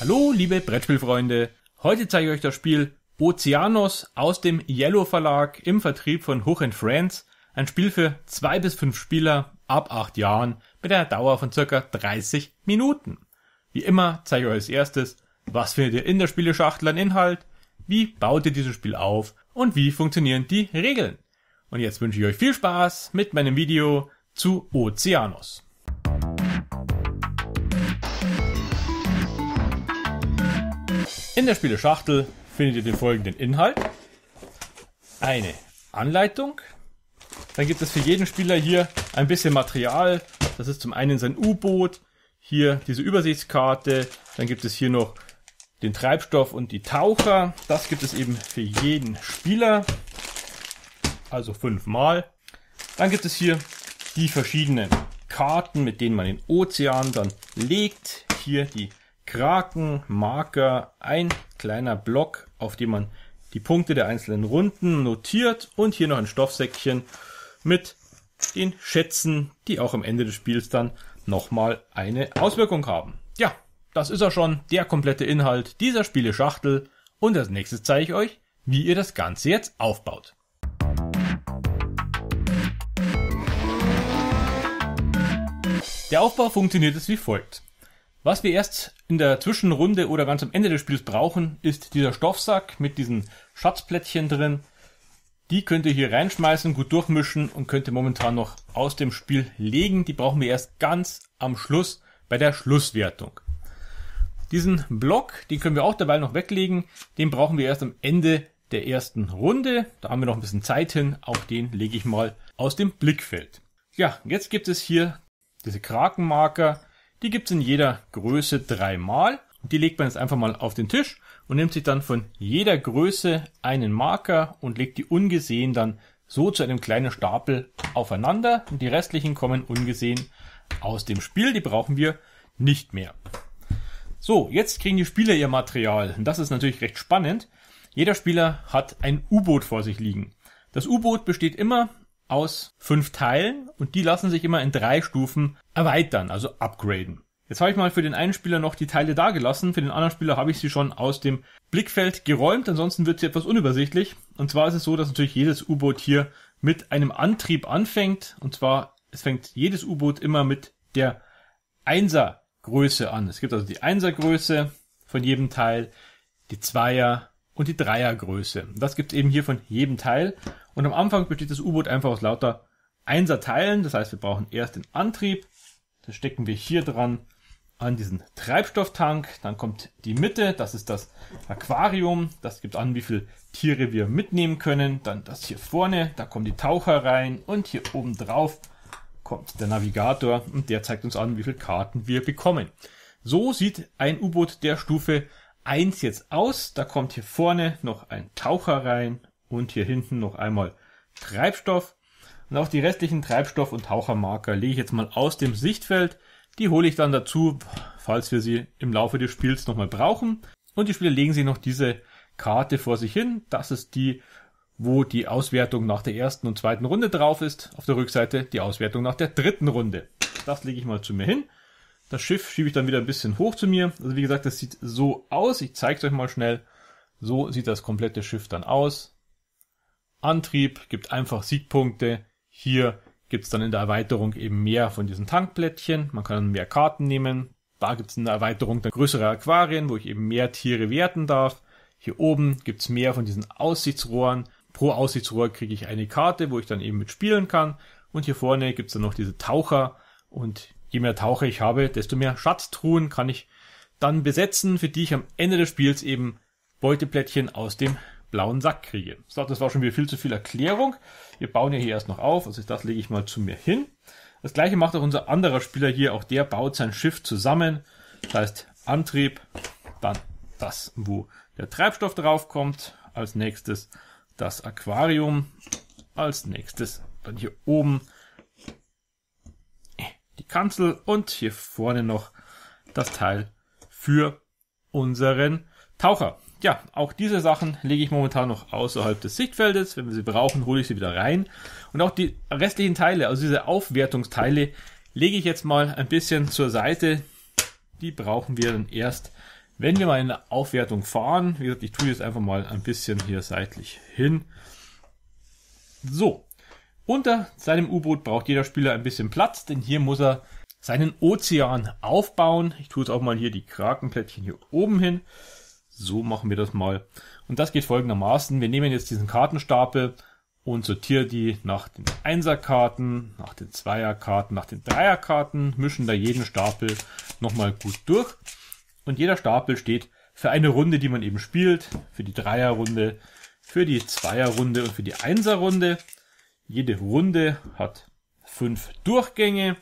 Hallo, liebe Brettspielfreunde. Heute zeige ich euch das Spiel Oceanos aus dem Yellow Verlag im Vertrieb von Hoch Friends. Ein Spiel für zwei bis fünf Spieler ab acht Jahren mit einer Dauer von circa 30 Minuten. Wie immer zeige ich euch als erstes, was findet ihr in der Spieleschachtel an Inhalt, wie baut ihr dieses Spiel auf und wie funktionieren die Regeln. Und jetzt wünsche ich euch viel Spaß mit meinem Video zu Oceanus. In der Spieleschachtel findet ihr den folgenden Inhalt. Eine Anleitung. Dann gibt es für jeden Spieler hier ein bisschen Material. Das ist zum einen sein U-Boot, hier diese Übersichtskarte. Dann gibt es hier noch den Treibstoff und die Taucher. Das gibt es eben für jeden Spieler, also fünfmal. Dann gibt es hier die verschiedenen Karten, mit denen man den Ozean dann legt. Hier die Kraken, Marker, ein kleiner Block, auf dem man die Punkte der einzelnen Runden notiert und hier noch ein Stoffsäckchen mit den Schätzen, die auch am Ende des Spiels dann nochmal eine Auswirkung haben. Ja, das ist er schon, der komplette Inhalt dieser Spieleschachtel. Und als nächstes zeige ich euch, wie ihr das Ganze jetzt aufbaut. Der Aufbau funktioniert es wie folgt. Was wir erst in der Zwischenrunde oder ganz am Ende des Spiels brauchen, ist dieser Stoffsack mit diesen Schatzplättchen drin. Die könnt ihr hier reinschmeißen, gut durchmischen und könnt ihr momentan noch aus dem Spiel legen. Die brauchen wir erst ganz am Schluss bei der Schlusswertung. Diesen Block, den können wir auch derweil noch weglegen. Den brauchen wir erst am Ende der ersten Runde. Da haben wir noch ein bisschen Zeit hin. Auch den lege ich mal aus dem Blickfeld. Ja, jetzt gibt es hier diese Krakenmarker. Die gibt es in jeder Größe dreimal. Die legt man jetzt einfach mal auf den Tisch und nimmt sich dann von jeder Größe einen Marker und legt die ungesehen dann so zu einem kleinen Stapel aufeinander. Und die restlichen kommen ungesehen aus dem Spiel. Die brauchen wir nicht mehr. So, jetzt kriegen die Spieler ihr Material. Und das ist natürlich recht spannend. Jeder Spieler hat ein U-Boot vor sich liegen. Das U-Boot besteht immer aus fünf Teilen und die lassen sich immer in drei Stufen erweitern, also upgraden. Jetzt habe ich mal für den einen Spieler noch die Teile dagelassen, für den anderen Spieler habe ich sie schon aus dem Blickfeld geräumt, ansonsten wird sie etwas unübersichtlich. Und zwar ist es so, dass natürlich jedes U-Boot hier mit einem Antrieb anfängt, und zwar es fängt jedes U-Boot immer mit der Einser Größe an. Es gibt also die Einsergröße von jedem Teil, die Zweier- und die Dreiergröße. Das gibt es eben hier von jedem Teil. Und am Anfang besteht das U-Boot einfach aus lauter Einserteilen. Das heißt, wir brauchen erst den Antrieb. Das stecken wir hier dran an diesen Treibstofftank. Dann kommt die Mitte, das ist das Aquarium. Das gibt an, wie viel Tiere wir mitnehmen können. Dann das hier vorne, da kommen die Taucher rein. Und hier oben drauf kommt der Navigator und der zeigt uns an, wie viele Karten wir bekommen. So sieht ein U-Boot der Stufe 1 jetzt aus. Da kommt hier vorne noch ein Taucher rein und hier hinten noch einmal Treibstoff. Und auch die restlichen Treibstoff- und Tauchermarker lege ich jetzt mal aus dem Sichtfeld. Die hole ich dann dazu, falls wir sie im Laufe des Spiels nochmal brauchen. Und die Spieler legen sich noch diese Karte vor sich hin. Das ist die wo die Auswertung nach der ersten und zweiten Runde drauf ist. Auf der Rückseite die Auswertung nach der dritten Runde. Das lege ich mal zu mir hin. Das Schiff schiebe ich dann wieder ein bisschen hoch zu mir. Also wie gesagt, das sieht so aus. Ich zeige es euch mal schnell. So sieht das komplette Schiff dann aus. Antrieb gibt einfach Siegpunkte. Hier gibt's dann in der Erweiterung eben mehr von diesen Tankplättchen. Man kann mehr Karten nehmen. Da gibt's in der Erweiterung dann größere Aquarien, wo ich eben mehr Tiere werten darf. Hier oben gibt's mehr von diesen Aussichtsrohren pro Aussichtsrohr kriege ich eine Karte, wo ich dann eben mit spielen kann. Und hier vorne gibt es dann noch diese Taucher. Und je mehr Taucher ich habe, desto mehr Schatztruhen kann ich dann besetzen, für die ich am Ende des Spiels eben Beuteplättchen aus dem blauen Sack kriege. So, das war schon wieder viel zu viel Erklärung. Wir bauen ja hier erst noch auf, also das lege ich mal zu mir hin. Das gleiche macht auch unser anderer Spieler hier, auch der baut sein Schiff zusammen. Das heißt Antrieb, dann das, wo der Treibstoff draufkommt. Als nächstes das Aquarium. Als nächstes dann hier oben äh, die Kanzel und hier vorne noch das Teil für unseren Taucher. Ja, auch diese Sachen lege ich momentan noch außerhalb des Sichtfeldes. Wenn wir sie brauchen, hole ich sie wieder rein. Und auch die restlichen Teile, also diese Aufwertungsteile, lege ich jetzt mal ein bisschen zur Seite. Die brauchen wir dann erst, wenn wir mal in der Aufwertung fahren, wie gesagt, ich tue jetzt einfach mal ein bisschen hier seitlich hin. So, unter seinem U-Boot braucht jeder Spieler ein bisschen Platz, denn hier muss er seinen Ozean aufbauen. Ich tue jetzt auch mal hier die Krakenplättchen hier oben hin. So machen wir das mal. Und das geht folgendermaßen. Wir nehmen jetzt diesen Kartenstapel und sortiere die nach den Einserkarten, nach den Zweierkarten, nach den Dreierkarten, mischen da jeden Stapel nochmal gut durch. Und jeder Stapel steht für eine Runde, die man eben spielt, für die Dreierrunde, für die Zweierrunde und für die Einserrunde. Jede Runde hat fünf Durchgänge.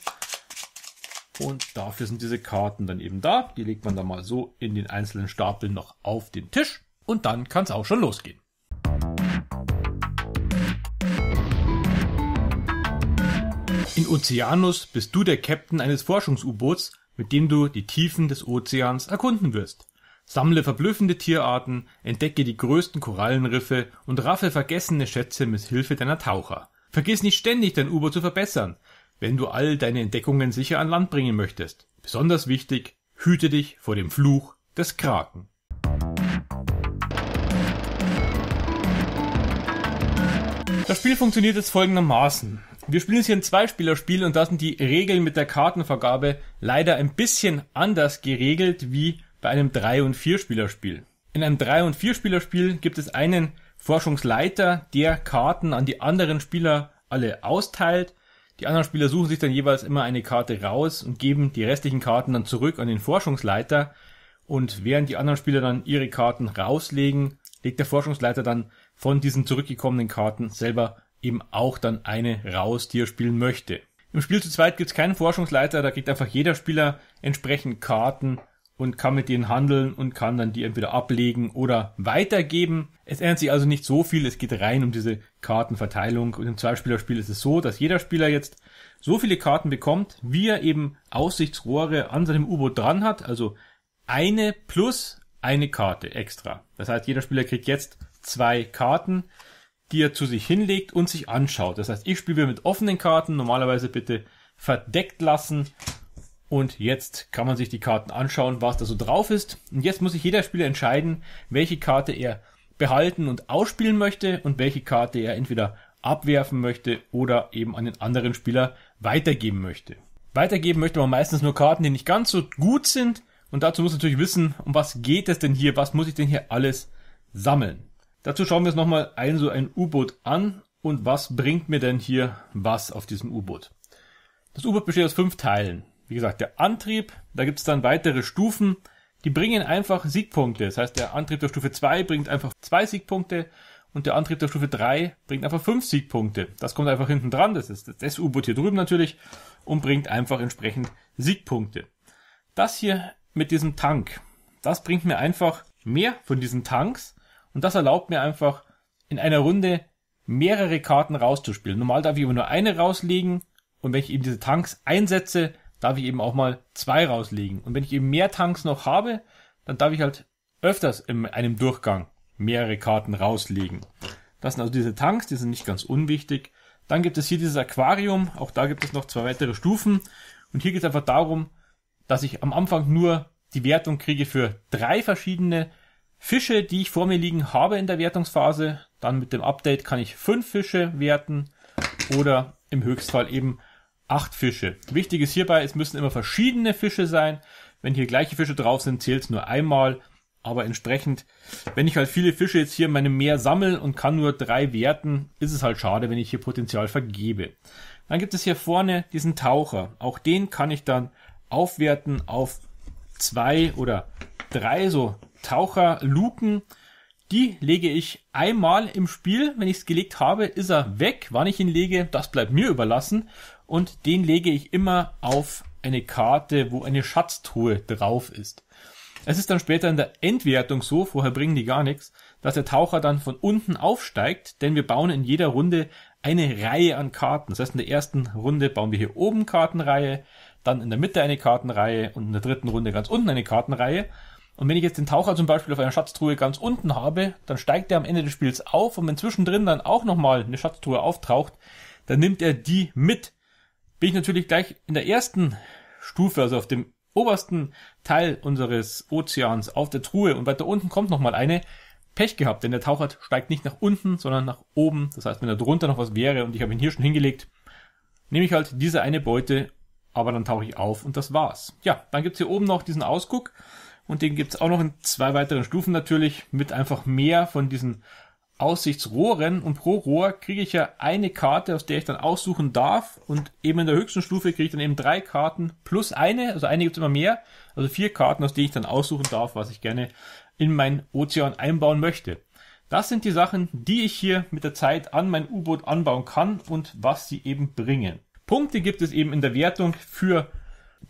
Und dafür sind diese Karten dann eben da. Die legt man dann mal so in den einzelnen Stapeln noch auf den Tisch. Und dann kann es auch schon losgehen. In Oceanus bist du der Captain eines Forschungs-U-Boots, mit dem du die Tiefen des Ozeans erkunden wirst. Sammle verblüffende Tierarten, entdecke die größten Korallenriffe und raffe vergessene Schätze mit Hilfe deiner Taucher. Vergiss nicht ständig dein U-Boot zu verbessern, wenn du all deine Entdeckungen sicher an Land bringen möchtest. Besonders wichtig, hüte dich vor dem Fluch des Kraken. Das Spiel funktioniert jetzt folgendermaßen. Wir spielen jetzt hier ein Zweispielerspiel und da sind die Regeln mit der Kartenvergabe leider ein bisschen anders geregelt wie bei einem Drei- und Vierspielerspiel. In einem Drei- und Vierspielerspiel gibt es einen Forschungsleiter, der Karten an die anderen Spieler alle austeilt. Die anderen Spieler suchen sich dann jeweils immer eine Karte raus und geben die restlichen Karten dann zurück an den Forschungsleiter. Und während die anderen Spieler dann ihre Karten rauslegen, legt der Forschungsleiter dann von diesen zurückgekommenen Karten selber eben auch dann eine raus, die er spielen möchte. Im Spiel zu zweit gibt es keinen Forschungsleiter, da kriegt einfach jeder Spieler entsprechend Karten und kann mit denen handeln und kann dann die entweder ablegen oder weitergeben. Es ändert sich also nicht so viel, es geht rein um diese Kartenverteilung und im Zweispielerspiel ist es so, dass jeder Spieler jetzt so viele Karten bekommt, wie er eben Aussichtsrohre an seinem U-Boot dran hat, also eine plus eine Karte extra. Das heißt, jeder Spieler kriegt jetzt zwei Karten die er zu sich hinlegt und sich anschaut. Das heißt, ich spiele mit offenen Karten, normalerweise bitte verdeckt lassen. Und jetzt kann man sich die Karten anschauen, was da so drauf ist. Und jetzt muss sich jeder Spieler entscheiden, welche Karte er behalten und ausspielen möchte und welche Karte er entweder abwerfen möchte oder eben an den anderen Spieler weitergeben möchte. Weitergeben möchte man meistens nur Karten, die nicht ganz so gut sind. Und dazu muss natürlich wissen, um was geht es denn hier, was muss ich denn hier alles sammeln. Dazu schauen wir uns nochmal ein so ein U-Boot an und was bringt mir denn hier was auf diesem U-Boot. Das U-Boot besteht aus fünf Teilen. Wie gesagt, der Antrieb, da gibt es dann weitere Stufen, die bringen einfach Siegpunkte. Das heißt, der Antrieb der Stufe 2 bringt einfach zwei Siegpunkte und der Antrieb der Stufe 3 bringt einfach fünf Siegpunkte. Das kommt einfach hinten dran, das ist das U-Boot hier drüben natürlich und bringt einfach entsprechend Siegpunkte. Das hier mit diesem Tank, das bringt mir einfach mehr von diesen Tanks und das erlaubt mir einfach, in einer Runde mehrere Karten rauszuspielen. Normal darf ich immer nur eine rauslegen und wenn ich eben diese Tanks einsetze, darf ich eben auch mal zwei rauslegen. Und wenn ich eben mehr Tanks noch habe, dann darf ich halt öfters in einem Durchgang mehrere Karten rauslegen. Das sind also diese Tanks, die sind nicht ganz unwichtig. Dann gibt es hier dieses Aquarium, auch da gibt es noch zwei weitere Stufen. Und hier geht es einfach darum, dass ich am Anfang nur die Wertung kriege für drei verschiedene Fische, die ich vor mir liegen habe in der Wertungsphase. Dann mit dem Update kann ich fünf Fische werten oder im Höchstfall eben acht Fische. Wichtig ist hierbei, es müssen immer verschiedene Fische sein. Wenn hier gleiche Fische drauf sind, zählt es nur einmal. Aber entsprechend, wenn ich halt viele Fische jetzt hier in meinem Meer sammle und kann nur drei werten, ist es halt schade, wenn ich hier Potenzial vergebe. Dann gibt es hier vorne diesen Taucher. Auch den kann ich dann aufwerten auf zwei oder drei, so Taucherluken. Die lege ich einmal im Spiel. Wenn ich es gelegt habe, ist er weg. Wann ich ihn lege, das bleibt mir überlassen. Und den lege ich immer auf eine Karte, wo eine Schatztruhe drauf ist. Es ist dann später in der Endwertung so, vorher bringen die gar nichts, dass der Taucher dann von unten aufsteigt, denn wir bauen in jeder Runde eine Reihe an Karten. Das heißt, in der ersten Runde bauen wir hier oben Kartenreihe, dann in der Mitte eine Kartenreihe und in der dritten Runde ganz unten eine Kartenreihe. Und wenn ich jetzt den Taucher zum Beispiel auf einer Schatztruhe ganz unten habe, dann steigt er am Ende des Spiels auf und wenn zwischendrin dann auch nochmal eine Schatztruhe auftaucht, dann nimmt er die mit. Bin ich natürlich gleich in der ersten Stufe, also auf dem obersten Teil unseres Ozeans, auf der Truhe und weiter unten kommt nochmal eine. Pech gehabt, denn der Taucher steigt nicht nach unten, sondern nach oben. Das heißt, wenn da drunter noch was wäre und ich habe ihn hier schon hingelegt, nehme ich halt diese eine Beute, aber dann tauche ich auf und das war's. Ja, dann gibt's hier oben noch diesen Ausguck und den gibt's auch noch in zwei weiteren Stufen natürlich mit einfach mehr von diesen Aussichtsrohren. Und pro Rohr kriege ich ja eine Karte, aus der ich dann aussuchen darf. Und eben in der höchsten Stufe kriege ich dann eben drei Karten plus eine. Also eine gibt's immer mehr. Also vier Karten, aus denen ich dann aussuchen darf, was ich gerne in mein Ozean einbauen möchte. Das sind die Sachen, die ich hier mit der Zeit an mein U-Boot anbauen kann und was sie eben bringen. Punkte gibt es eben in der Wertung für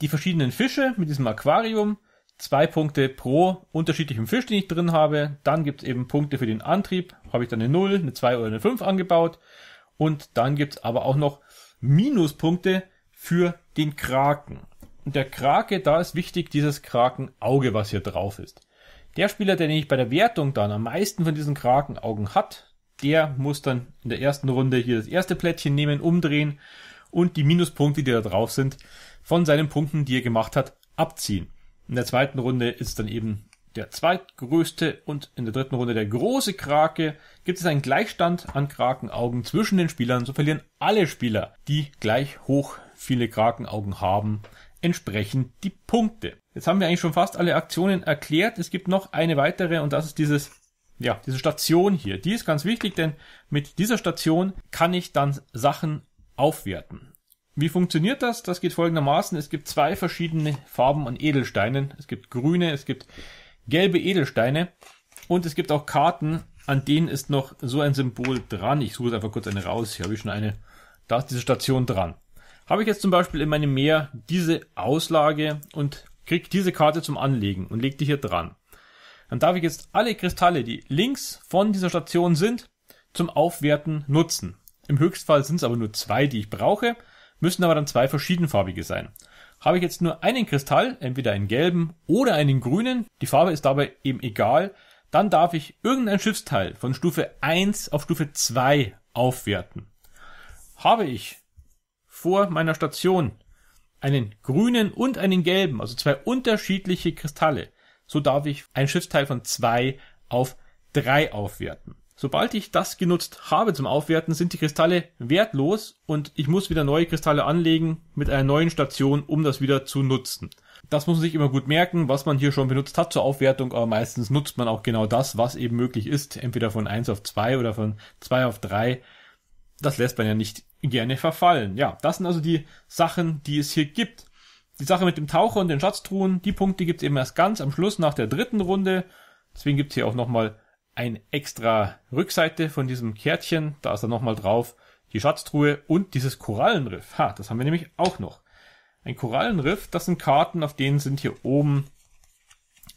die verschiedenen Fische mit diesem Aquarium, zwei Punkte pro unterschiedlichen Fisch, den ich drin habe. Dann gibt's eben Punkte für den Antrieb. Habe ich dann eine 0, eine 2 oder eine 5 angebaut. Und dann gibt's aber auch noch Minuspunkte für den Kraken. Und der Krake, da ist wichtig dieses Krakenauge, was hier drauf ist. Der Spieler, der nämlich bei der Wertung dann am meisten von diesen Krakenaugen hat, der muss dann in der ersten Runde hier das erste Plättchen nehmen, umdrehen und die Minuspunkte, die da drauf sind, von seinen Punkten, die er gemacht hat, abziehen. In der zweiten Runde ist dann eben der zweitgrößte und in der dritten Runde der große Krake. Gibt es einen Gleichstand an Krakenaugen zwischen den Spielern, so verlieren alle Spieler, die gleich hoch viele Krakenaugen haben, entsprechend die Punkte. Jetzt haben wir eigentlich schon fast alle Aktionen erklärt. Es gibt noch eine weitere und das ist dieses ja, diese Station hier, die ist ganz wichtig, denn mit dieser Station kann ich dann Sachen aufwerten. Wie funktioniert das? Das geht folgendermaßen. Es gibt zwei verschiedene Farben an Edelsteinen. Es gibt grüne, es gibt gelbe Edelsteine und es gibt auch Karten, an denen ist noch so ein Symbol dran. Ich suche einfach kurz eine raus. Hier habe ich schon eine. Da ist diese Station dran. Habe ich jetzt zum Beispiel in meinem Meer diese Auslage und kriege diese Karte zum Anlegen und lege die hier dran. Dann darf ich jetzt alle Kristalle, die links von dieser Station sind, zum Aufwerten nutzen. Im Höchstfall sind es aber nur zwei, die ich brauche müssen aber dann zwei verschiedenfarbige sein. Habe ich jetzt nur einen Kristall, entweder einen gelben oder einen grünen, die Farbe ist dabei eben egal, dann darf ich irgendein Schiffsteil von Stufe 1 auf Stufe 2 aufwerten. Habe ich vor meiner Station einen grünen und einen gelben, also zwei unterschiedliche Kristalle, so darf ich ein Schiffsteil von 2 auf 3 aufwerten. Sobald ich das genutzt habe zum Aufwerten, sind die Kristalle wertlos und ich muss wieder neue Kristalle anlegen mit einer neuen Station, um das wieder zu nutzen. Das muss man sich immer gut merken, was man hier schon benutzt hat zur Aufwertung, aber meistens nutzt man auch genau das, was eben möglich ist, entweder von 1 auf 2 oder von 2 auf 3. Das lässt man ja nicht gerne verfallen. Ja, das sind also die Sachen, die es hier gibt. Die Sache mit dem Taucher und den Schatztruhen, die Punkte gibt es eben erst ganz am Schluss nach der dritten Runde. Deswegen gibt es hier auch nochmal eine extra Rückseite von diesem Kärtchen. Da ist dann nochmal drauf die Schatztruhe und dieses Korallenriff. Ha, das haben wir nämlich auch noch. Ein Korallenriff, das sind Karten, auf denen sind hier oben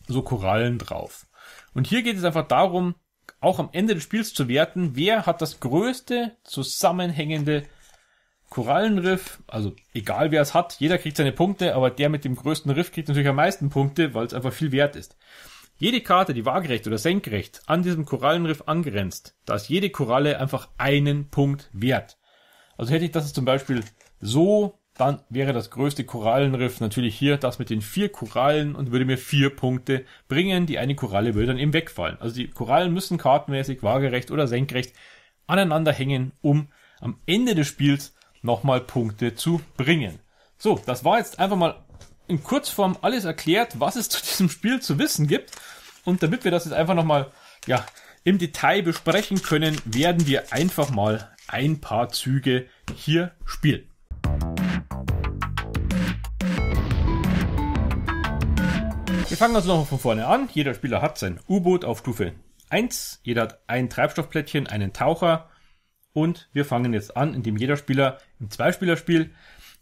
so Korallen drauf. Und hier geht es einfach darum, auch am Ende des Spiels zu werten, wer hat das größte zusammenhängende Korallenriff, also egal wer es hat, jeder kriegt seine Punkte, aber der mit dem größten Riff kriegt natürlich am meisten Punkte, weil es einfach viel wert ist. Jede Karte, die waagerecht oder senkrecht an diesem Korallenriff angrenzt, da ist jede Koralle einfach einen Punkt wert. Also hätte ich das zum Beispiel so, dann wäre das größte Korallenriff natürlich hier das mit den vier Korallen und würde mir vier Punkte bringen. Die eine Koralle würde dann eben wegfallen. Also die Korallen müssen kartenmäßig waagerecht oder senkrecht aneinander hängen, um am Ende des Spiels nochmal Punkte zu bringen. So, das war jetzt einfach mal in Kurzform alles erklärt, was es zu diesem Spiel zu wissen gibt. Und damit wir das jetzt einfach nochmal ja, im Detail besprechen können, werden wir einfach mal ein paar Züge hier spielen. Wir fangen also nochmal von vorne an. Jeder Spieler hat sein U-Boot auf Stufe 1. Jeder hat ein Treibstoffplättchen, einen Taucher. Und wir fangen jetzt an, indem jeder Spieler im Zweispielerspiel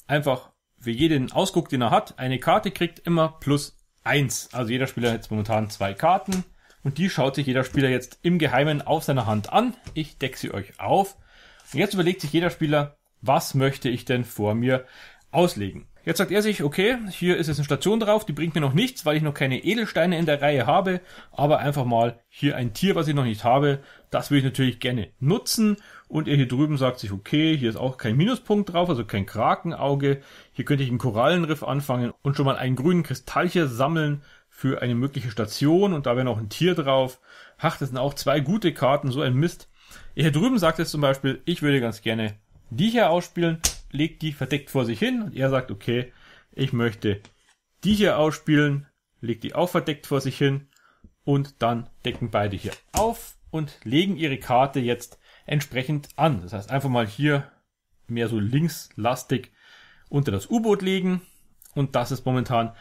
einfach für jeden Ausguck, den er hat, eine Karte kriegt, immer plus eins. Also jeder Spieler hat jetzt momentan zwei Karten und die schaut sich jeder Spieler jetzt im Geheimen auf seiner Hand an. Ich decke sie euch auf. Und jetzt überlegt sich jeder Spieler, was möchte ich denn vor mir auslegen? Jetzt sagt er sich, okay, hier ist jetzt eine Station drauf, die bringt mir noch nichts, weil ich noch keine Edelsteine in der Reihe habe, aber einfach mal hier ein Tier, was ich noch nicht habe, das will ich natürlich gerne nutzen und er hier drüben sagt sich, okay, hier ist auch kein Minuspunkt drauf, also kein Krakenauge. Hier könnte ich einen Korallenriff anfangen und schon mal einen grünen Kristall hier sammeln für eine mögliche Station. Und da wäre noch ein Tier drauf. Ach, das sind auch zwei gute Karten, so ein Mist. Er hier drüben sagt jetzt zum Beispiel, ich würde ganz gerne die hier ausspielen, legt die verdeckt vor sich hin. Und er sagt, okay, ich möchte die hier ausspielen, legt die auch verdeckt vor sich hin und dann decken beide hier auf und legen ihre Karte jetzt entsprechend an. Das heißt, einfach mal hier mehr so linkslastig unter das U-Boot legen. Und das ist momentan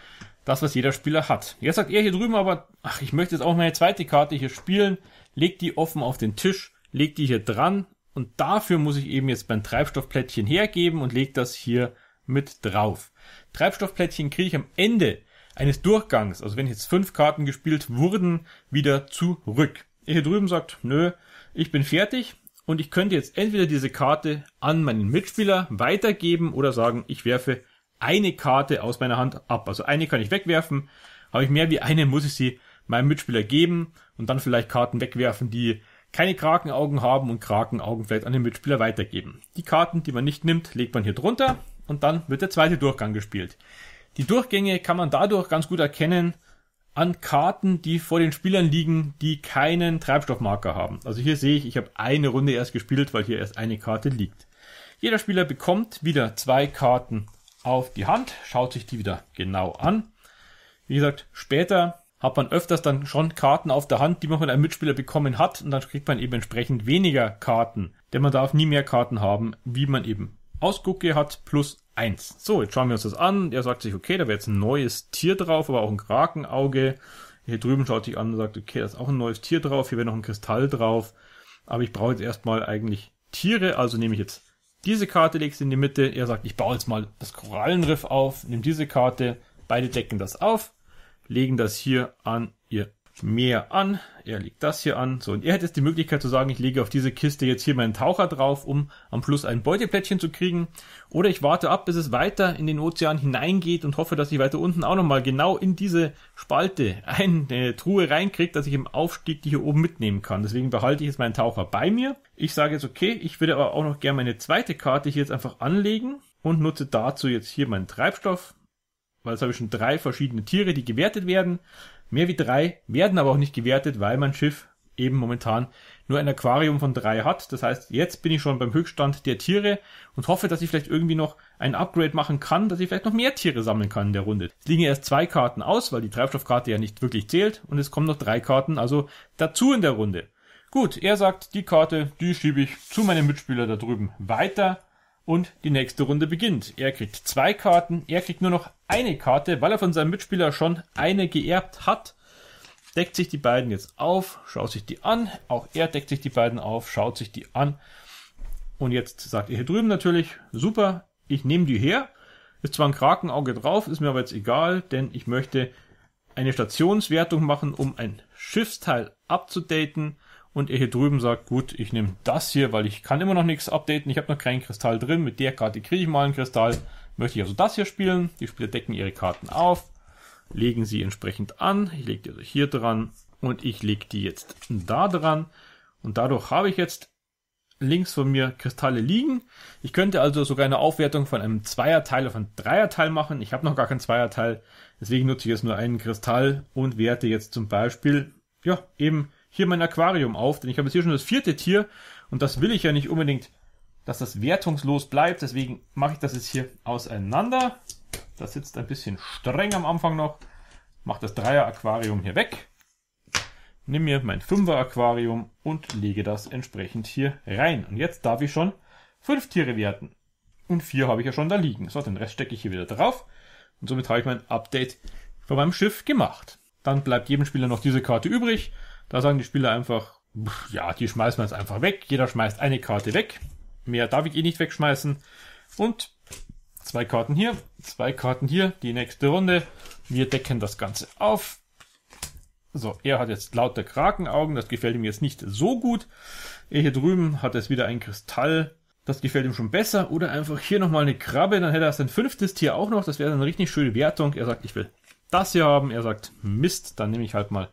das, was jeder Spieler hat. Jetzt sagt er hier drüben aber, ach, ich möchte jetzt auch meine zweite Karte hier spielen. Legt die offen auf den Tisch, legt die hier dran. Und dafür muss ich eben jetzt mein Treibstoffplättchen hergeben und lege das hier mit drauf. Treibstoffplättchen kriege ich am Ende eines Durchgangs, also wenn jetzt fünf Karten gespielt wurden, wieder zurück. Er hier drüben sagt, nö, ich bin fertig, und ich könnte jetzt entweder diese Karte an meinen Mitspieler weitergeben oder sagen, ich werfe eine Karte aus meiner Hand ab. Also eine kann ich wegwerfen, habe ich mehr wie eine, muss ich sie meinem Mitspieler geben und dann vielleicht Karten wegwerfen, die keine Krakenaugen haben und Krakenaugen vielleicht an den Mitspieler weitergeben. Die Karten, die man nicht nimmt, legt man hier drunter und dann wird der zweite Durchgang gespielt. Die Durchgänge kann man dadurch ganz gut erkennen, an Karten, die vor den Spielern liegen, die keinen Treibstoffmarker haben. Also hier sehe ich, ich habe eine Runde erst gespielt, weil hier erst eine Karte liegt. Jeder Spieler bekommt wieder zwei Karten auf die Hand, schaut sich die wieder genau an. Wie gesagt, später hat man öfters dann schon Karten auf der Hand, die man von einem Mitspieler bekommen hat und dann kriegt man eben entsprechend weniger Karten, denn man darf nie mehr Karten haben, wie man eben Ausgucke hat plus 1. So, jetzt schauen wir uns das an. Er sagt sich, okay, da wäre jetzt ein neues Tier drauf, aber auch ein Krakenauge. Hier drüben schaut sich an und sagt, okay, da ist auch ein neues Tier drauf, hier wäre noch ein Kristall drauf. Aber ich brauche jetzt erstmal eigentlich Tiere, also nehme ich jetzt diese Karte, lege sie in die Mitte. Er sagt, ich baue jetzt mal das Korallenriff auf, nehme diese Karte, beide decken das auf, legen das hier an ihr mehr an, er legt das hier an. So, und er hätte jetzt die Möglichkeit zu sagen, ich lege auf diese Kiste jetzt hier meinen Taucher drauf, um am Schluss ein Beuteplättchen zu kriegen. Oder ich warte ab, bis es weiter in den Ozean hineingeht und hoffe, dass ich weiter unten auch nochmal genau in diese Spalte eine Truhe reinkriege, dass ich im Aufstieg die hier oben mitnehmen kann. Deswegen behalte ich jetzt meinen Taucher bei mir. Ich sage jetzt, okay, ich würde aber auch noch gerne meine zweite Karte hier jetzt einfach anlegen und nutze dazu jetzt hier meinen Treibstoff. Weil jetzt habe ich schon drei verschiedene Tiere, die gewertet werden. Mehr wie drei werden aber auch nicht gewertet, weil mein Schiff eben momentan nur ein Aquarium von drei hat. Das heißt, jetzt bin ich schon beim Höchststand der Tiere und hoffe, dass ich vielleicht irgendwie noch ein Upgrade machen kann, dass ich vielleicht noch mehr Tiere sammeln kann in der Runde. Es liegen erst zwei Karten aus, weil die Treibstoffkarte ja nicht wirklich zählt und es kommen noch drei Karten also dazu in der Runde. Gut, er sagt, die Karte, die schiebe ich zu meinem Mitspieler da drüben weiter und die nächste Runde beginnt. Er kriegt zwei Karten, er kriegt nur noch eine Karte, weil er von seinem Mitspieler schon eine geerbt hat. Deckt sich die beiden jetzt auf, schaut sich die an, auch er deckt sich die beiden auf, schaut sich die an. Und jetzt sagt er hier drüben natürlich, super, ich nehme die her. Ist zwar ein Krakenauge drauf, ist mir aber jetzt egal, denn ich möchte eine Stationswertung machen, um ein Schiffsteil abzudaten und er hier drüben sagt, gut, ich nehme das hier, weil ich kann immer noch nichts updaten, ich habe noch keinen Kristall drin, mit der Karte kriege ich mal einen Kristall, möchte ich also das hier spielen, die Spieler decken ihre Karten auf, legen sie entsprechend an, ich lege die also hier dran und ich lege die jetzt da dran und dadurch habe ich jetzt links von mir Kristalle liegen. Ich könnte also sogar eine Aufwertung von einem Zweierteil auf einen Dreierteil machen. Ich habe noch gar keinen Zweierteil, deswegen nutze ich jetzt nur einen Kristall und werte jetzt zum Beispiel, ja, eben hier mein Aquarium auf, denn ich habe jetzt hier schon das vierte Tier und das will ich ja nicht unbedingt, dass das wertungslos bleibt. Deswegen mache ich das jetzt hier auseinander. Das sitzt ein bisschen streng am Anfang noch. Mache das Dreier-Aquarium hier weg. Nimm mir mein Fünfer-Aquarium und lege das entsprechend hier rein. Und jetzt darf ich schon fünf Tiere werten. Und vier habe ich ja schon da liegen. So, den Rest stecke ich hier wieder drauf. Und somit habe ich mein Update von meinem Schiff gemacht. Dann bleibt jedem Spieler noch diese Karte übrig. Da sagen die Spieler einfach, ja, die schmeißen wir jetzt einfach weg. Jeder schmeißt eine Karte weg. Mehr darf ich eh nicht wegschmeißen. Und zwei Karten hier, zwei Karten hier, die nächste Runde. Wir decken das Ganze auf. So, er hat jetzt lauter Krakenaugen, das gefällt ihm jetzt nicht so gut. Er hier drüben hat jetzt wieder ein Kristall, das gefällt ihm schon besser. Oder einfach hier nochmal eine Krabbe, dann hätte er sein fünftes Tier auch noch, das wäre eine richtig schöne Wertung. Er sagt, ich will das hier haben. Er sagt, Mist, dann nehme ich halt mal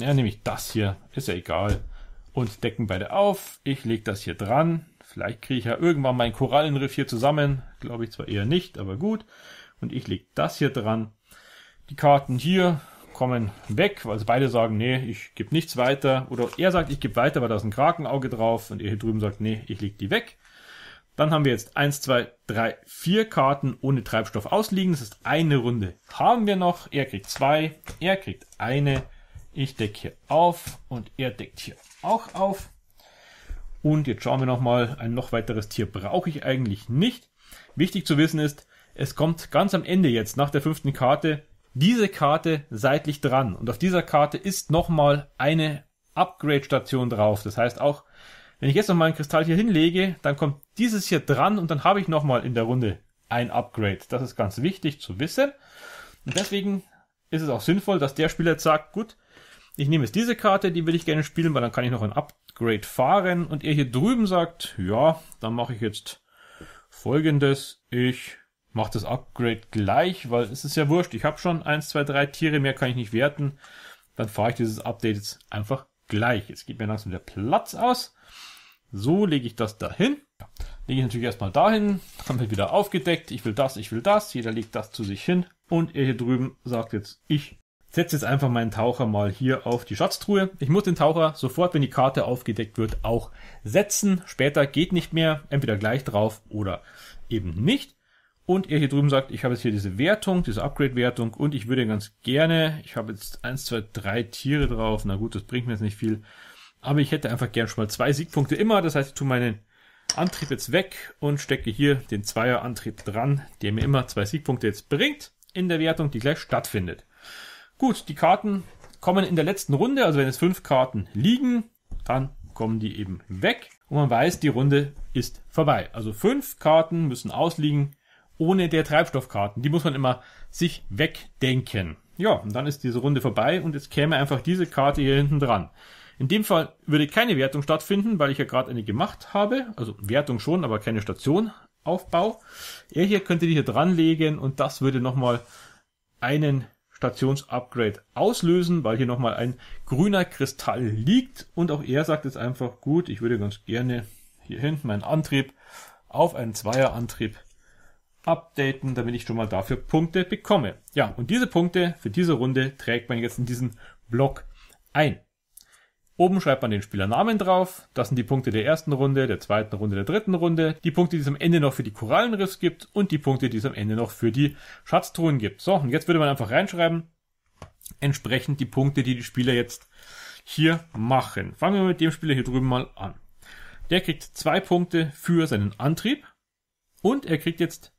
ja, nehme ich das hier. Ist ja egal. Und decken beide auf. Ich lege das hier dran. Vielleicht kriege ich ja irgendwann mein Korallenriff hier zusammen. Glaube ich zwar eher nicht, aber gut. Und ich lege das hier dran. Die Karten hier kommen weg, weil sie beide sagen, nee, ich gebe nichts weiter. Oder er sagt, ich gebe weiter, weil da ist ein Krakenauge drauf. Und er hier drüben sagt, nee, ich lege die weg. Dann haben wir jetzt eins, zwei, drei, vier Karten ohne Treibstoff ausliegen. Das ist eine Runde. Haben wir noch. Er kriegt zwei. Er kriegt eine. Ich decke hier auf und er deckt hier auch auf. Und jetzt schauen wir nochmal, ein noch weiteres Tier brauche ich eigentlich nicht. Wichtig zu wissen ist, es kommt ganz am Ende jetzt, nach der fünften Karte, diese Karte seitlich dran. Und auf dieser Karte ist nochmal eine Upgrade-Station drauf. Das heißt auch, wenn ich jetzt nochmal ein Kristall hier hinlege, dann kommt dieses hier dran und dann habe ich nochmal in der Runde ein Upgrade. Das ist ganz wichtig zu wissen. Und deswegen ist es auch sinnvoll, dass der Spieler jetzt sagt, gut, ich nehme jetzt diese Karte, die will ich gerne spielen, weil dann kann ich noch ein Upgrade fahren. Und er hier drüben sagt, ja, dann mache ich jetzt folgendes. Ich mache das Upgrade gleich, weil es ist ja wurscht. Ich habe schon eins, zwei, drei Tiere, mehr kann ich nicht werten. Dann fahre ich dieses Update jetzt einfach gleich. Jetzt geht mir langsam der Platz aus. So lege ich das dahin. Ja, lege ich natürlich erstmal dahin. Haben wir wieder aufgedeckt. Ich will das, ich will das. Jeder legt das zu sich hin. Und er hier drüben sagt jetzt, ich setze jetzt einfach meinen Taucher mal hier auf die Schatztruhe. Ich muss den Taucher sofort, wenn die Karte aufgedeckt wird, auch setzen. Später geht nicht mehr, entweder gleich drauf oder eben nicht. Und er hier drüben sagt, ich habe jetzt hier diese Wertung, diese Upgrade-Wertung und ich würde ganz gerne, ich habe jetzt eins, zwei, drei Tiere drauf. Na gut, das bringt mir jetzt nicht viel. Aber ich hätte einfach gern schon mal zwei Siegpunkte immer. Das heißt, ich tue meinen Antrieb jetzt weg und stecke hier den Zweier-Antrieb dran, der mir immer zwei Siegpunkte jetzt bringt in der Wertung, die gleich stattfindet. Gut, die Karten kommen in der letzten Runde, also wenn es fünf Karten liegen, dann kommen die eben weg und man weiß, die Runde ist vorbei. Also fünf Karten müssen ausliegen ohne der Treibstoffkarten. Die muss man immer sich wegdenken. Ja, und dann ist diese Runde vorbei und jetzt käme einfach diese Karte hier hinten dran. In dem Fall würde keine Wertung stattfinden, weil ich ja gerade eine gemacht habe. Also Wertung schon, aber keine Station. Aufbau. Er hier könnte die hier dranlegen und das würde nochmal einen Stationsupgrade auslösen, weil hier nochmal ein grüner Kristall liegt und auch er sagt jetzt einfach, gut, ich würde ganz gerne hier hinten meinen Antrieb auf einen Zweierantrieb updaten, damit ich schon mal dafür Punkte bekomme. Ja, und diese Punkte für diese Runde trägt man jetzt in diesen Block ein. Oben schreibt man den Spielernamen drauf. Das sind die Punkte der ersten Runde, der zweiten Runde, der dritten Runde. Die Punkte, die es am Ende noch für die Korallenriffs gibt und die Punkte, die es am Ende noch für die Schatztruhen gibt. So, und jetzt würde man einfach reinschreiben, entsprechend die Punkte, die die Spieler jetzt hier machen. Fangen wir mit dem Spieler hier drüben mal an. Der kriegt zwei Punkte für seinen Antrieb und er kriegt jetzt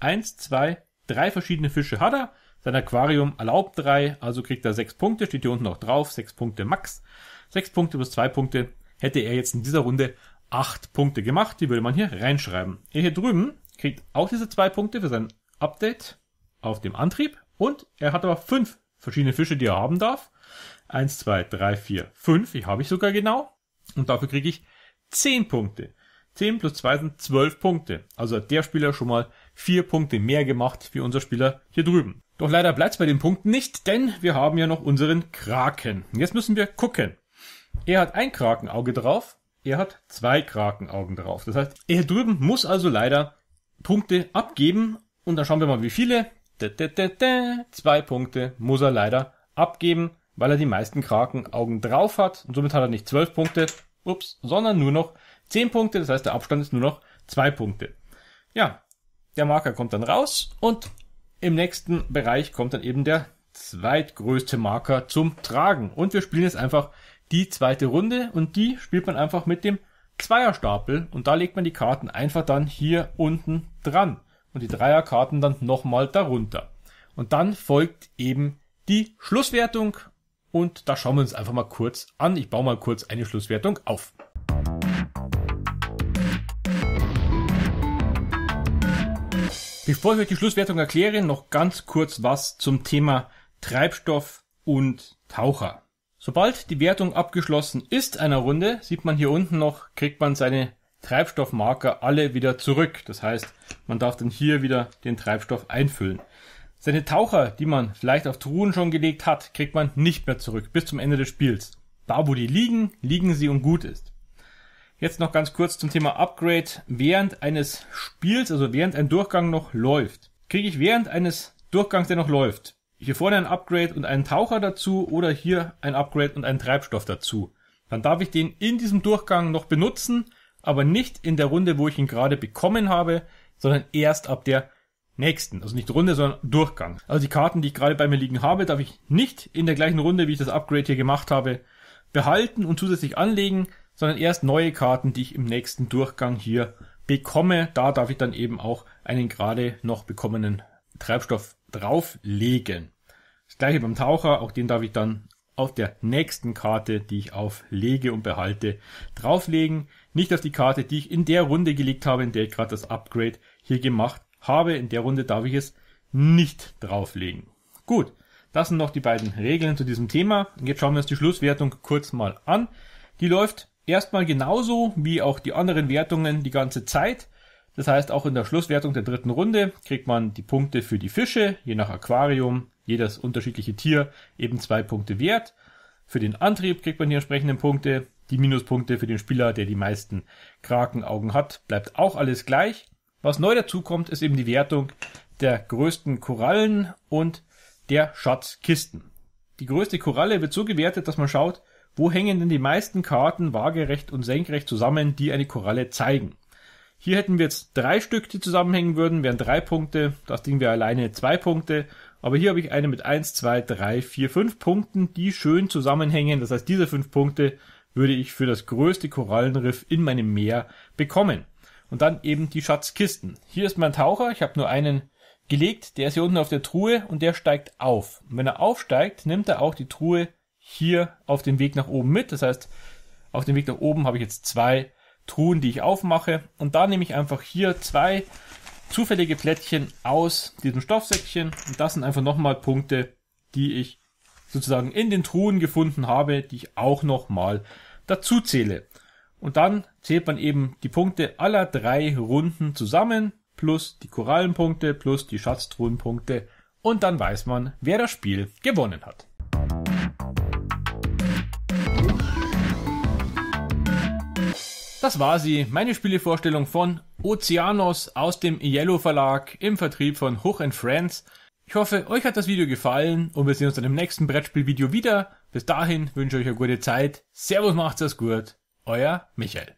eins, zwei, drei verschiedene Fische hat er. Sein Aquarium erlaubt drei, also kriegt er sechs Punkte, steht hier unten noch drauf, sechs Punkte max. Sechs Punkte plus zwei Punkte hätte er jetzt in dieser Runde acht Punkte gemacht. Die würde man hier reinschreiben. Er hier drüben kriegt auch diese zwei Punkte für sein Update auf dem Antrieb. Und er hat aber fünf verschiedene Fische, die er haben darf. Eins, zwei, drei, vier, fünf. Die habe ich sogar genau. Und dafür kriege ich zehn Punkte. 10 plus 2 sind 12 Punkte. Also hat der Spieler schon mal 4 Punkte mehr gemacht wie unser Spieler hier drüben. Doch leider bleibt es bei den Punkten nicht, denn wir haben ja noch unseren Kraken. Jetzt müssen wir gucken. Er hat ein Krakenauge drauf, er hat zwei Krakenaugen drauf. Das heißt, er drüben muss also leider Punkte abgeben und dann schauen wir mal, wie viele. zwei Punkte muss er leider abgeben, weil er die meisten Krakenaugen drauf hat und somit hat er nicht zwölf Punkte, ups, sondern nur noch zehn Punkte. Das heißt, der Abstand ist nur noch zwei Punkte. Ja, der Marker kommt dann raus und im nächsten Bereich kommt dann eben der zweitgrößte Marker zum Tragen. Und wir spielen jetzt einfach die zweite Runde und die spielt man einfach mit dem Zweierstapel und da legt man die Karten einfach dann hier unten dran und die Dreierkarten dann nochmal darunter. Und dann folgt eben die Schlusswertung und da schauen wir uns einfach mal kurz an. Ich baue mal kurz eine Schlusswertung auf. Bevor ich euch die Schlusswertung erkläre, noch ganz kurz was zum Thema Treibstoff und Taucher. Sobald die Wertung abgeschlossen ist einer Runde, sieht man hier unten noch, kriegt man seine Treibstoffmarker alle wieder zurück. Das heißt, man darf dann hier wieder den Treibstoff einfüllen. Seine Taucher, die man vielleicht auf Truhen schon gelegt hat, kriegt man nicht mehr zurück bis zum Ende des Spiels. Da wo die liegen, liegen sie und gut ist. Jetzt noch ganz kurz zum Thema Upgrade. Während eines Spiels, also während ein Durchgang noch läuft, kriege ich während eines Durchgangs, der noch läuft, hier vorne ein Upgrade und einen Taucher dazu oder hier ein Upgrade und einen Treibstoff dazu. Dann darf ich den in diesem Durchgang noch benutzen, aber nicht in der Runde, wo ich ihn gerade bekommen habe, sondern erst ab der nächsten. Also nicht Runde, sondern Durchgang. Also die Karten, die ich gerade bei mir liegen habe, darf ich nicht in der gleichen Runde, wie ich das Upgrade hier gemacht habe, behalten und zusätzlich anlegen, sondern erst neue Karten, die ich im nächsten Durchgang hier bekomme. Da darf ich dann eben auch einen gerade noch bekommenen Treibstoff drauflegen. Das gleiche beim Taucher, auch den darf ich dann auf der nächsten Karte, die ich auflege und behalte, drauflegen. Nicht auf die Karte, die ich in der Runde gelegt habe, in der ich gerade das Upgrade hier gemacht habe. In der Runde darf ich es nicht drauflegen. Gut, das sind noch die beiden Regeln zu diesem Thema. Jetzt schauen wir uns die Schlusswertung kurz mal an. Die läuft erstmal genauso wie auch die anderen Wertungen die ganze Zeit. Das heißt, auch in der Schlusswertung der dritten Runde kriegt man die Punkte für die Fische, je nach Aquarium, jedes unterschiedliche Tier eben zwei Punkte wert. Für den Antrieb kriegt man die entsprechenden Punkte. Die Minuspunkte für den Spieler, der die meisten Krakenaugen hat, bleibt auch alles gleich. Was neu dazukommt, ist eben die Wertung der größten Korallen und der Schatzkisten. Die größte Koralle wird so gewertet, dass man schaut, wo hängen denn die meisten Karten waagerecht und senkrecht zusammen, die eine Koralle zeigen. Hier hätten wir jetzt drei Stück, die zusammenhängen würden, wären drei Punkte. Das Ding wäre alleine zwei Punkte. Aber hier habe ich eine mit eins, zwei, drei, vier, fünf Punkten, die schön zusammenhängen. Das heißt, diese fünf Punkte würde ich für das größte Korallenriff in meinem Meer bekommen. Und dann eben die Schatzkisten. Hier ist mein Taucher. Ich habe nur einen gelegt. Der ist hier unten auf der Truhe und der steigt auf. Und wenn er aufsteigt, nimmt er auch die Truhe hier auf dem Weg nach oben mit. Das heißt, auf dem Weg nach oben habe ich jetzt zwei Truhen, die ich aufmache. Und da nehme ich einfach hier zwei zufällige Plättchen aus diesem Stoffsäckchen. Und das sind einfach nochmal Punkte, die ich sozusagen in den Truhen gefunden habe, die ich auch nochmal dazu zähle. Und dann zählt man eben die Punkte aller drei Runden zusammen, plus die Korallenpunkte, plus die Schatztruhenpunkte. Und dann weiß man, wer das Spiel gewonnen hat. Das war sie, meine Spielevorstellung von Oceanos aus dem Yellow Verlag im Vertrieb von Hoch Friends. Ich hoffe, euch hat das Video gefallen und wir sehen uns dann im nächsten Brettspielvideo wieder. Bis dahin wünsche ich euch eine gute Zeit. Servus, macht's das gut. Euer Michael.